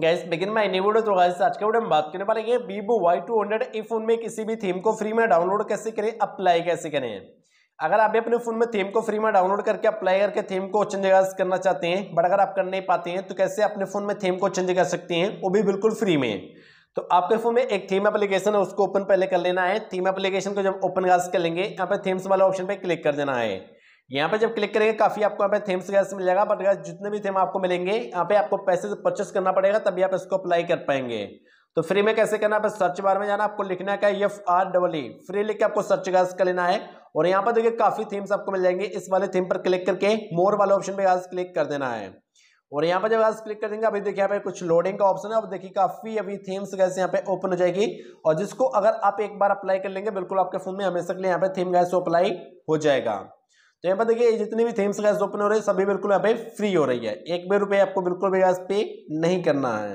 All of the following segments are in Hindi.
गैस बिगिन में न्यू वीडियो तो गैस आज के वीडियो में बात करने वाले हैं Vivo Y two hundred E phone में किसी भी थीम को फ्री में डाउनलोड कैसे करें अप्लाई कैसे करें अगर आप भी अपने फ़ोन में थीम को फ्री में डाउनलोड करके अप्लाई करके थीम को चेंज करना चाहते हैं बट अगर आप कर नहीं पाते हैं तो कैसे अपने फ़ोन में थीम को चेंज कर सकते हैं वो भी बिल्कुल फ्री में तो आपके फ़ोन में एक थीम एप्लीकेशन है उसको ओपन पहले कर लेना है थीम एप्लीकेशन को जब ओपन गाज कर लेंगे यहाँ पर थीम्स वाले ऑप्शन पर क्लिक कर देना है यहाँ पे जब क्लिक करेंगे काफी आपको यहाँ पे थेम्स गैस मिल जाएगा बट जितने भी थेम आपको मिलेंगे यहाँ पे आपको पैसे से परचेस करना पड़ेगा तभी आप इसको अप्लाई कर पाएंगे तो फ्री में कैसे करना है सर्च बार में जाना आपको लिखना है F R double E free लिख के आपको सर्च गैस कर लेना है और यहाँ पर देखिए काफी थीम्स आपको मिल जाएंगे इस वाले थीम पर क्लिक करके मोर वाले ऑप्शन पे गैस क्लिक कर देना है और यहाँ पर जब गैस क्लिक कर देंगे अभी देखिए यहाँ पे कुछ लोडिंग का ऑप्शन है अब देखिए काफी अभी थीम्स गैस यहाँ पे ओपन हो जाएगी और जिसको अगर आप एक बार अप्लाई कर लेंगे बिल्कुल आपके फोन में हमेशा के लिए यहाँ पे थीम गैस अप्लाई हो जाएगा तो यहाँ पर देखिए जितनी भी थीम्स गैस ओपन हो रही है सभी बिल्कुल यहाँ पे फ्री हो रही है एक भी रुपये आपको बिल्कुल भी गैस पे नहीं करना है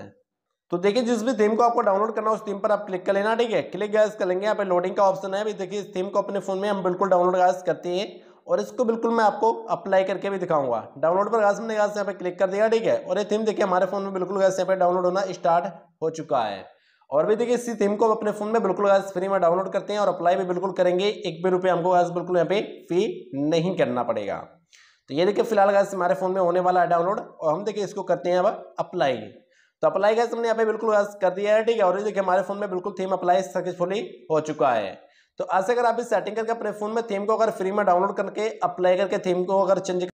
तो देखिए जिस भी थीम को आपको डाउनलोड करना है उस थीम पर आप क्लिक कर लेना ठीक है क्लिक गैस कर लेंगे यहाँ पे लोडिंग का ऑप्शन है भी देखिए इस थीम को अपने फ़ोन में हम बिल्कुल डाउनलोड गैस करते हैं और इसको बिल्कुल मैं आपको अप्लाई करके भी दिखाऊंगा डाउनलोड पर गैस मैंने गैस यहाँ पे क्लिक कर दिया ठीक है और ये थीम देखिए हमारे फ़ोन में बिल्कुल गैस यहाँ पे डाउनलोड होना स्टार्ट हो चुका है और भी देखिए इसी थीम को अपने फोन में बिल्कुल फ्री में डाउनलोड करते हैं और अप्लाई भी बिल्कुल करेंगे एक भी रुपये हमको बिल्कुल यहाँ पे फी नहीं करना पड़ेगा तो ये देखिए फिलहाल गैस हमारे फोन में होने वाला है डाउनलोड और हम देखिए इसको करते हैं अब अप्लाई तो अप्लाई गैस हमने यहाँ पे बिल्कुल आज कर दिया है ठीक है और ये देखिए हमारे फोन में बिल्कुल थीम अप्लाई सक्सेसफुली हो चुका है तो ऐसे अगर आप इस सेटिंग करके अपने फोन में थीम को अगर फ्री में डाउनलोड करके अप्लाई करके थीम को अगर चेंज